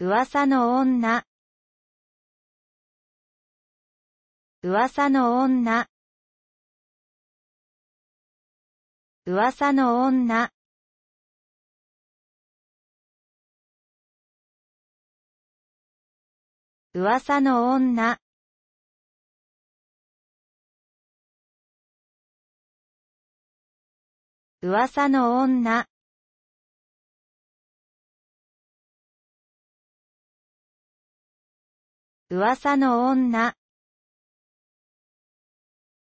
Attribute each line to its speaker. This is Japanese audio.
Speaker 1: 噂の女噂の女噂の女噂の女噂の女噂の女